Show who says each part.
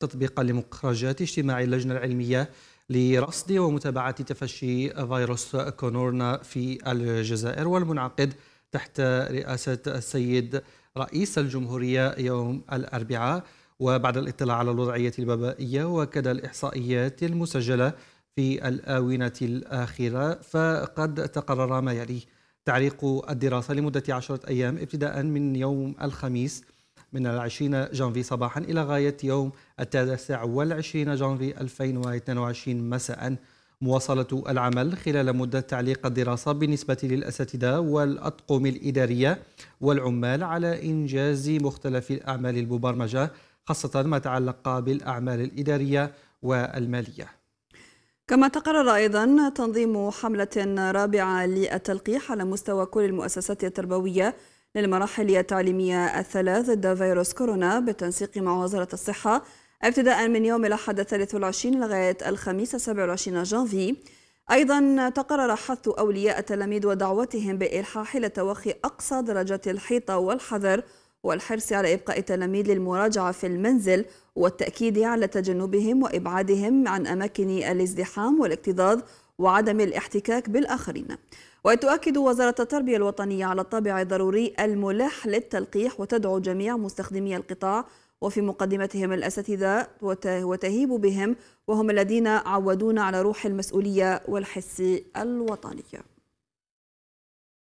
Speaker 1: تطبيقا لمخرجات اجتماع اللجنة العلمية لرصد ومتابعة تفشي فيروس كورونا في الجزائر والمنعقد تحت رئاسة السيد رئيس الجمهورية يوم الأربعاء وبعد الاطلاع على الوضعية الوبائية وكذا الإحصائيات المسجلة في الآونة الأخيرة فقد تقرر ما يلي تعريق الدراسة لمدة عشرة أيام ابتداء من يوم الخميس من العشرين جانفي صباحا إلى غاية يوم التاسع والعشرين جانفي 2022 مساء مواصلة العمل خلال مدة تعليق الدراسة بالنسبة للأساتذة والأطقم الإدارية والعمال على إنجاز مختلف الأعمال المبرمجة خاصة ما تعلق بالأعمال الإدارية والمالية
Speaker 2: كما تقرر أيضا تنظيم حملة رابعة للتلقيح على مستوى كل المؤسسات التربوية للمراحل التعليمية الثلاث ضد فيروس كورونا بالتنسيق مع وزارة الصحة ابتداء من يوم الأحد الثالث والعشرين لغاية الخميس 27 جانفي أيضا تقرر حث أولياء التلاميذ ودعوتهم بإلحاح لتوخي أقصى درجات الحيطة والحذر والحرص على إبقاء التلاميذ للمراجعة في المنزل والتأكيد على تجنبهم وإبعادهم عن أماكن الازدحام والاكتظاظ وعدم الاحتكاك بالآخرين وتؤكد وزارة التربية الوطنية على الطابع الضروري الملح للتلقيح وتدعو جميع مستخدمي القطاع وفي مقدمتهم الأساتذة وتهيب بهم وهم الذين عودونا على روح المسؤولية والحس الوطني